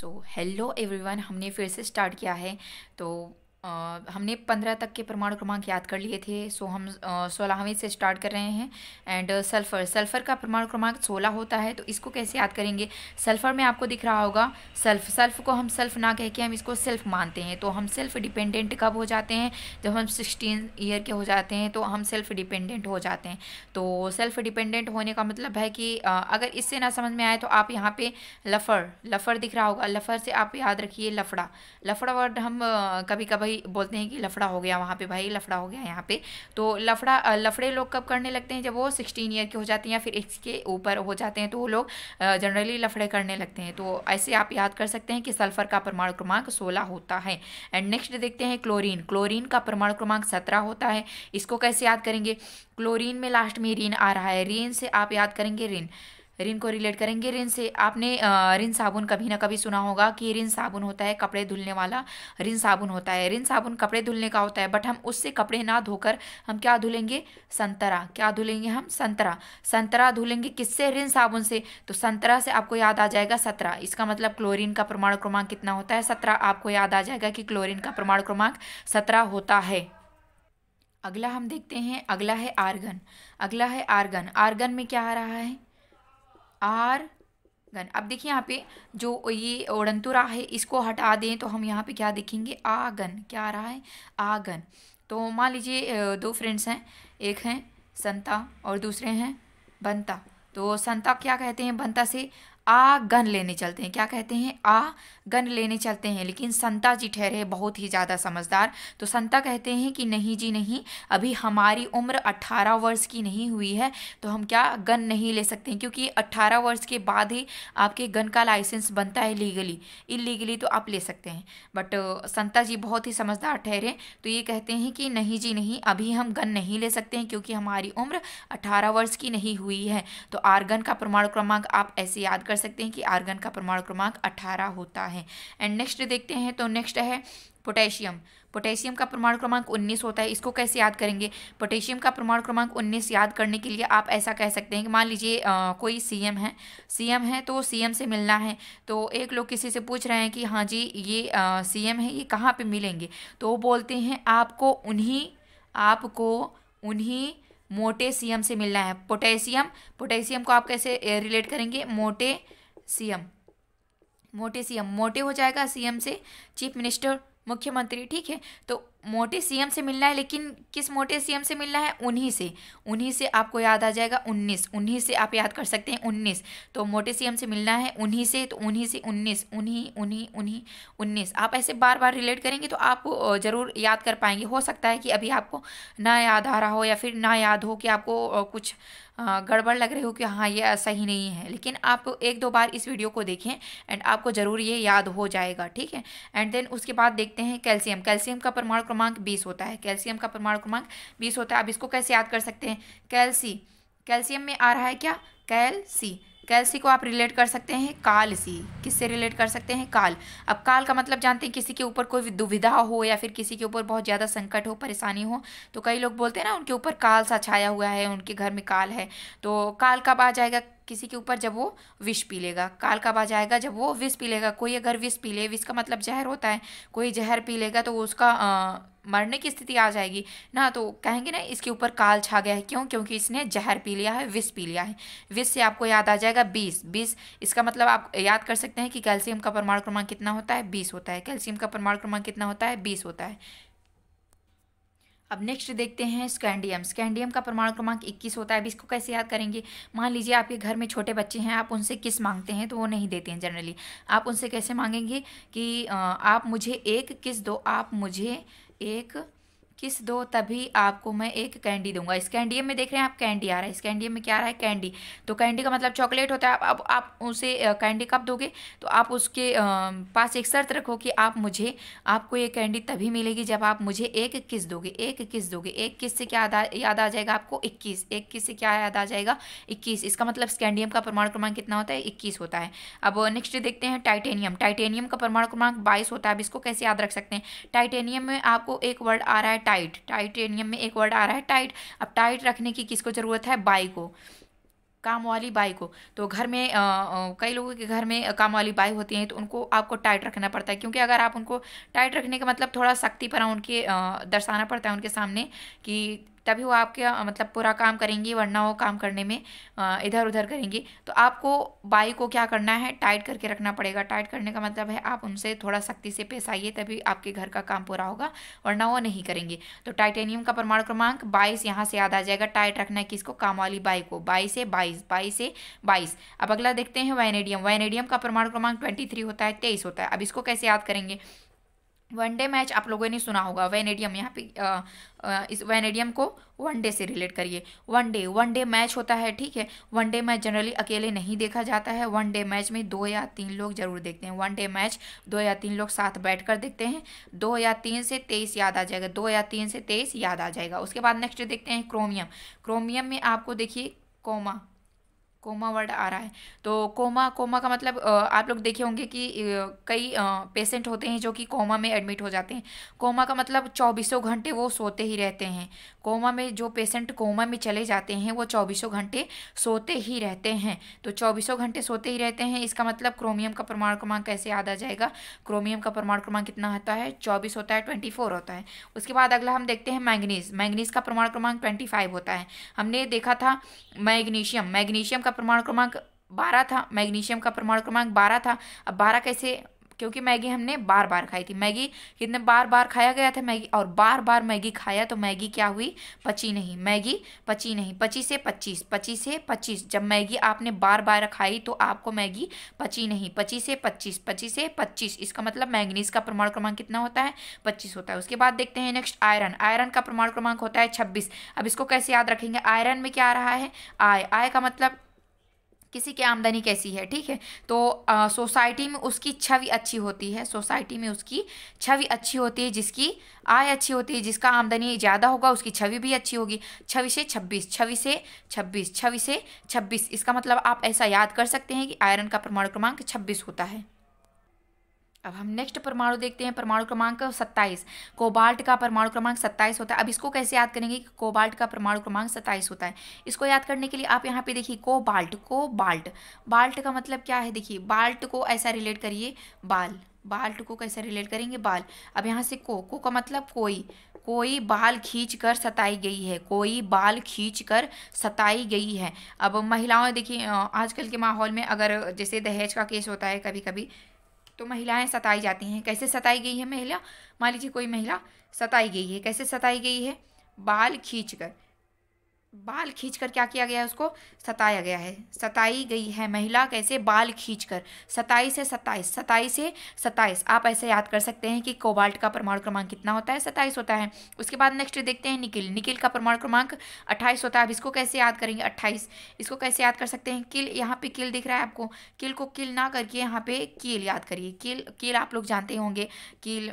so hello everyone हमने फिर से स्टार्ट किया है तो हमने पंद्रह तक के परमाणु क्रमांक याद कर लिए थे सो हम सोलहवें से स्टार्ट कर रहे हैं एंड सल्फ़र सल्फ़र का परमाणु क्रमांक सोलह होता है तो इसको कैसे याद करेंगे सल्फ़र में आपको दिख रहा होगा सल्फ़ सल्फ़ को हम सल्फ़ ना कह के हम इसको सेल्फ़ मानते हैं तो हम सेल्फ़ डिपेंडेंट कब हो जाते हैं जब हम सिक्सटीन ईयर के हो जाते हैं तो हम सेल्फ़ डिपेंडेंट हो जाते हैं तो सेल्फ़ डिपेंडेंट होने का मतलब है कि अगर इससे ना समझ में आए तो आप यहाँ पर लफ़र लफ़र दिख रहा होगा लफ़र से आप याद रखिए लफड़ा लफड़ा वर्ड हम कभी कभी भाई बोलते हैं कि लफड़ा हो गया वहाँ पे भाई लफड़ा हो गया यहाँ पे तो लफड़ा लफड़े लोग कब करने लगते हैं जब वो सिक्सटीन ईयर के हो जाते हैं या फिर इसके ऊपर हो जाते हैं तो वो लोग जनरली लफड़े करने लगते हैं तो ऐसे आप याद कर सकते हैं कि सल्फर का परमाणु क्रमांक सोलह होता है एंड नेक्स्ट देखते हैं क्लोरीन क्लोरीन का परमाणु क्रमांक सत्रह होता है इसको कैसे याद करेंगे क्लोरीन में लास्ट में रीन आ रहा है रीन से आप याद करेंगे रीन रिन को रिलेट करेंगे रिन से आपने रिन साबुन कभी ना कभी सुना होगा कि रिन साबुन होता है कपड़े धुलने वाला रिन साबुन होता है रिन साबुन कपड़े धुलने का होता है बट हम उससे कपड़े ना धोकर हम क्या धुलेंगे संतरा क्या धुलेंगे हम संतरा संतरा धुलेंगे किससे रिन साबुन से तो संतरा से आपको याद आ जाएगा सत्रह इसका मतलब क्लोरिन का प्रमाण क्रमांक कितना होता है सत्रह आपको याद आ जाएगा कि क्लोरिन का प्रमाण क्रमांक सत्रह होता है अगला हम देखते हैं अगला है आर्गन अगला है आर्गन आर्गन में क्या आ रहा है आर गन अब देखिए यहाँ पे जो ये ओडंतुरा है इसको हटा दें तो हम यहाँ पे क्या देखेंगे आगन क्या आ रहा है आगन तो मान लीजिए दो फ्रेंड्स हैं एक हैं संता और दूसरे हैं बंता तो संता क्या कहते हैं बंता से आ गन लेने चलते हैं क्या कहते हैं आ गन लेने चलते हैं लेकिन संता जी ठहरे बहुत ही ज़्यादा समझदार तो संता कहते हैं कि नहीं जी नहीं अभी हमारी उम्र 18 वर्ष की नहीं हुई है तो हम क्या गन नहीं ले सकते हैं क्योंकि 18 वर्ष के बाद ही आपके गन का लाइसेंस बनता है लीगली इलीगली तो आप ले सकते हैं बट संता जी बहुत ही समझदार ठहरे तो ये कहते हैं कि नहीं जी नहीं अभी हम गन नहीं ले सकते हैं क्योंकि हमारी उम्र अठारह वर्ष की नहीं हुई है तो आर गन का प्रमाण क्रमांक आप ऐसे याद कर कर सकते हैं कि आर्गन का परमाणु क्रमांक अठारह होता है एंड नेक्स्ट देखते हैं तो नेक्स्ट है पोटेशियम पोटेशियम का प्रमाण क्रमांक 19 होता है इसको कैसे याद करेंगे पोटेशियम का प्रमाण क्रमांक 19 याद करने के लिए आप ऐसा कह सकते हैं कि मान लीजिए कोई सीएम है सीएम है तो सीएम से मिलना है तो एक लोग किसी से पूछ रहे हैं कि हाँ जी ये सीएम है ये कहाँ पे मिलेंगे तो वो बोलते हैं आपको उन्हीं आपको उन्हीं मोटेशियम से मिलना है पोटेशियम पोटेशियम को आप कैसे रिलेट करेंगे मोटे सीएम मोटे सीएम मोटे हो जाएगा सीएम से चीफ मिनिस्टर मुख्यमंत्री ठीक है तो मोटे सीएम से मिलना है लेकिन किस मोटे सीएम से मिलना है उन्हीं से उन्हीं से आपको याद आ जाएगा उन्नीस उन्हीं से आप याद कर सकते हैं उन्नीस तो मोटे सीएम से मिलना है उन्हीं से तो उन्हीं से उन्नीस उन्हीं उन्हीं उन्हीं उन्नीस आप ऐसे बार बार रिलेट करेंगे तो आप ज़रूर याद कर पाएंगे हो सकता है कि अभी आपको ना याद आ रहा हो या फिर ना याद हो कि आपको कुछ गड़बड़ लग रही हो कि हाँ ये ऐसा ही नहीं है लेकिन आप एक दो बार इस वीडियो को देखें एंड आपको ज़रूर ये याद हो जाएगा ठीक है एंड देन उसके बाद देखते हैं कैल्शियम कैल्शियम का परमाणु क्रमांक बीस होता है कैल्शियम का परमाणु क्रमांक बीस होता है आप इसको कैसे याद कर सकते हैं कैल्सी कैल्शियम में आ रहा है क्या कैल सी कैलसी को आप रिलेट कर सकते हैं काल सी किससे रिलेट कर सकते हैं काल अब काल का मतलब जानते हैं किसी के ऊपर कोई दुविधा हो या फिर किसी के ऊपर बहुत ज़्यादा संकट हो परेशानी हो तो कई लोग बोलते हैं ना उनके ऊपर काल सा छाया हुआ है उनके घर में काल है तो काल कब आ जाएगा किसी के ऊपर जब वो विष पी लेगा काल कब आ जाएगा जब वो विष पी लेगा कोई अगर विष पी ले विष का मतलब जहर होता है कोई जहर पी लेगा तो उसका आ, मरने की स्थिति आ जाएगी ना तो कहेंगे ना इसके ऊपर काल छा गया है क्यों क्योंकि इसने जहर पी लिया है विष पी लिया है विष से आपको याद आ जाएगा बीस बीस इसका मतलब आप याद कर सकते हैं कि कैल्शियम का परमाणु क्रमांक कितना होता है बीस होता है कैल्शियम का परमाणु क्रमांक कितना होता है बीस होता है अब नेक्स्ट देखते हैं स्कैंडियम स्कैंडियम का प्रमाण क्रमांक 21 होता है अब इसको कैसे याद करेंगे मान लीजिए आपके घर में छोटे बच्चे हैं आप उनसे किस मांगते हैं तो वो नहीं देते हैं जनरली आप उनसे कैसे मांगेंगे कि आप मुझे एक किस दो आप मुझे एक किस दो तभी आपको मैं एक कैंडी दूंगा इस कैंडी में देख रहे हैं आप कैंडी आ रहा है इस कैंडी में क्या आ रहा है कैंडी तो कैंडी का मतलब चॉकलेट होता है अब आप उसे कैंडी कब दोगे तो आप उसके पास एक शर्त रखो कि आप मुझे आपको ये कैंडी तभी मिलेगी जब आप मुझे एक किस दोगे एक किस दोगे एक किस से क्या याद आ जाएगा आपको इक्कीस एक किस से क्या याद आ जाएगा इक्कीस इसका मतलब स्कैंडियम का परमाणु क्रमांक कितना होता है इक्कीस होता है अब नेक्स्ट देखते हैं टाइटेनियम टाइटेनियम का परमाणु क्रमांक बाईस होता है अब इसको कैसे याद रख सकते हैं टाइटेनियम में आपको एक वर्ड आ रहा है टाइट टाइटेनियम में एक वर्ड आ रहा है टाइट अब टाइट रखने की किसको ज़रूरत है बाई को काम वाली बाई को तो घर में आ, आ, कई लोगों के घर में काम वाली बाई होती हैं तो उनको आपको टाइट रखना पड़ता है क्योंकि अगर आप उनको टाइट रखने का मतलब थोड़ा सख्ती पर उनके दर्शाना पड़ता है उनके सामने कि तभी वो आपके मतलब पूरा काम करेंगी वरना वो काम करने में इधर उधर करेंगी तो आपको बाई को क्या करना है टाइट करके रखना पड़ेगा टाइट करने का मतलब है आप उनसे थोड़ा सख्ती से पेश आइए तभी आपके घर का काम पूरा होगा वरना वो नहीं करेंगे तो टाइटेनियम का प्रमाण क्रमांक बाईस यहाँ से याद आ जाएगा टाइट रखना है किसको काम वाली बाई को बाईस से बाईस बाईस से बाईस अब अगला देखते हैं वाइनेडियम वाइनेडियम का प्रमाण क्रमांक ट्वेंटी होता है तेईस होता है अब इसको कैसे याद करेंगे वनडे मैच आप लोगों ने सुना होगा वेनेडियम यहाँ पे इस वेनेडियम को वनडे से रिलेट करिए वनडे वनडे मैच होता है ठीक है वनडे मैच जनरली अकेले नहीं देखा जाता है वनडे मैच में दो या तीन लोग जरूर देखते हैं वनडे मैच दो या तीन लोग साथ बैठ कर देखते हैं दो या तीन से तेईस याद आ जाएगा दो या तीन से तेईस याद आ जाएगा उसके बाद नेक्स्ट देखते हैं क्रोमियम क्रोमियम में आपको देखिए कोमा कोमा वर्ड आ रहा है तो कोमा कोमा का मतलब आप लोग देखे होंगे कि कई पेशेंट होते हैं जो कि कोमा में एडमिट हो जाते हैं कोमा का मतलब चौबीसों घंटे वो सोते ही रहते हैं कोमा में जो पेशेंट कोमा में चले जाते हैं वो चौबीसों घंटे सोते ही रहते हैं तो चौबीसों घंटे सोते ही रहते हैं इसका मतलब क्रोमियम का प्रमाण क्रमांक कैसे याद आ जाएगा क्रोमियम का प्रमाण क्रमांक कितना होता है चौबीस होता है ट्वेंटी फोर होता है उसके बाद अगला हम देखते हैं मैंगनीज मैंगनीज का प्रमाण क्रमांक ट्वेंटी फाइव होता है हमने देखा था मैग्नीशियम मैग्नीशियम का परमाणु क्रमांक बारह था मैग्नीशियम का परमाणु क्रमांक बारह था अब बारह कैसे क्योंकि मैगी हमने बार बार खाई थी मैगी कितने बार बार खाया गया था मैगी और बार बार मैगी खाया तो मैगी क्या हुई पची नहीं मैगी पची नहीं पची से पच्चीस पची से पच्चीस जब मैगी आपने बार बार खाई तो आपको मैगी पची नहीं पच्चीस से पच्चीस पच्चीस से पच्चीस इसका मतलब मैगनीज का प्रमाण क्रमांक कितना होता है पच्चीस होता है उसके बाद देखते हैं नेक्स्ट आयरन आयरन का प्रमाण क्रमांक होता है छब्बीस अब इसको कैसे याद रखेंगे आयरन में क्या आ रहा है आय आय का मतलब किसी की आमदनी कैसी है ठीक है तो सोसाइटी में उसकी छवि अच्छी होती है सोसाइटी में उसकी छवि अच्छी होती है जिसकी आय अच्छी होती है जिसका आमदनी ज़्यादा होगा उसकी छवि भी अच्छी होगी छवि से छब्बीस छवि से छब्बीस छवि से छब्बीस इसका मतलब आप ऐसा याद कर सकते हैं कि आयरन का परमाणु क्रमांक छब्बीस होता है अब हम नेक्स्ट परमाणु देखते हैं परमाणु क्रमांक सत्ताईस कोबाल्ट का परमाणु क्रमांक सत्ताईस होता है अब इसको कैसे याद करेंगे कि कोबाल्ट का परमाणु क्रमांक सत्ताईस होता है इसको याद करने के लिए आप यहाँ पे देखिए कोबाल्ट को बाल्ट बाल्ट का मतलब क्या है देखिए बाल्ट को ऐसा रिलेट करिए बाल बाल्ट को कैसे रिलेट करेंगे बाल अब यहाँ से को को का मतलब कोई कोई बाल खींच कर सताई गई है कोई बाल खींच कर सताई गई है अब महिलाओं देखिए आजकल के माहौल में अगर जैसे दहेज का केस होता है कभी कभी तो महिलाएं सताई जाती हैं कैसे सताई गई है महिला मान लीजिए कोई महिला सताई गई है कैसे सताई गई है बाल खींच कर बाल खींच कर क्या किया गया है उसको सताया गया है सताई गई है महिला कैसे बाल खींच कर सताई से सताईस सताई से सताईस आप ऐसे याद कर सकते हैं कि कोबाल्ट का परमाणु क्रमांक कितना होता है सताईस होता है उसके बाद नेक्स्ट देखते हैं निकिल निकिल का परमाणु क्रमांक अट्ठाईस होता है अब इसको कैसे याद करेंगे अट्ठाईस इसको कैसे याद कर सकते हैं किल यहाँ पे किल दिख रहा है आपको किल को किल ना करके यहाँ पे कील याद करिए किल किल आप लोग जानते होंगे किल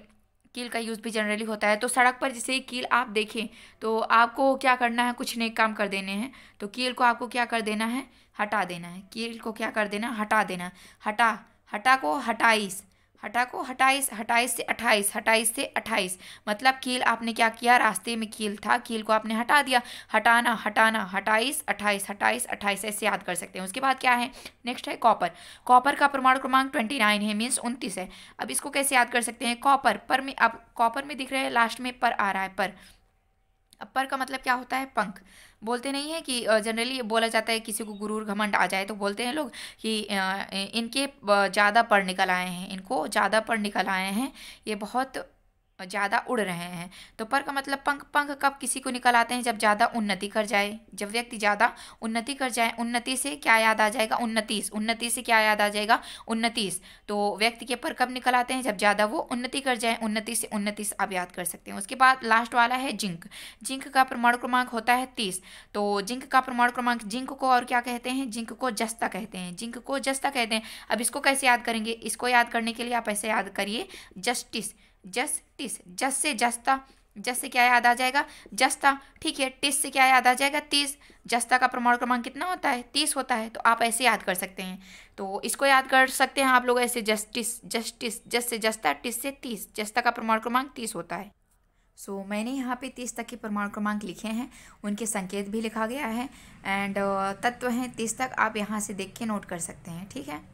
कील का यूज़ भी जनरली होता है तो सड़क पर जैसे कील आप देखें तो आपको क्या करना है कुछ नए काम कर देने हैं तो कील को आपको क्या कर देना है हटा देना है कील को क्या कर देना हटा देना हटा हटा को हटाइस हटा को हटाइस हटाईस से अट्ठाईस हटाईस से अट्ठाईस मतलब कील आपने क्या किया रास्ते में कील था कील को आपने हटा दिया हटाना हटाना हटाईस अट्ठाईस हटाईस अट्ठाईस ऐसे याद कर सकते हैं उसके बाद क्या है नेक्स्ट है कॉपर कॉपर का परमाणु क्रमांक ट्वेंटी नाइन है मीन्स उनतीस है अब इसको कैसे याद कर सकते हैं कॉपर पर में अब कॉपर में दिख रहे हैं लास्ट में पर आ रहा है पर अब पर का मतलब क्या होता है पंख बोलते नहीं है कि जनरली बोला जाता है किसी को गुरूर घमंड आ जाए तो बोलते हैं लोग कि इनके ज़्यादा पढ़ निकल आए हैं इनको ज़्यादा पढ़ निकल आए हैं ये बहुत ज़्यादा उड़ रहे हैं तो पर का मतलब पंख पंख कब किसी को निकल आते हैं जब ज़्यादा उन्नति कर जाए जब व्यक्ति ज़्यादा उन्नति कर जाए उन्नति से क्या याद आ जाएगा उन्नतीस उन्नति से क्या याद आ जाएगा उन्नतीस तो व्यक्ति के पर कब निकल आते हैं जब ज़्यादा वो उन्नति कर जाए उन्नति से उन्नतीस आप याद कर सकते हैं उसके बाद लास्ट वाला है जिंक जिंक का प्रमाण क्रमांक होता है तीस तो जिंक का प्रमाण क्रमांक जिंक को और क्या कहते हैं जिंक को जस्ता कहते हैं जिंक को जस्ता कहते हैं अब इसको कैसे याद करेंगे इसको याद करने के लिए आप ऐसे याद करिए जस्टिस जस जस से जस्ता जस से क्या याद आ जाएगा जस्ता ठीक है टिस से क्या याद आ जाएगा तीस जस्ता का प्रमाण क्रमांक कितना होता है तीस होता है तो आप ऐसे याद कर सकते हैं तो इसको याद कर सकते हैं आप लोग ऐसे जस्टिस जस्टिस जस से जस्ता टिस से तीस जस्ता का प्रमाण क्रमांक तीस होता है सो so, मैंने यहाँ पे तीस तक के प्रमाण क्रमांक लिखे हैं उनके संकेत भी लिखा गया है एंड तत्व हैं तीस तक आप यहाँ से देख के नोट कर सकते हैं ठीक है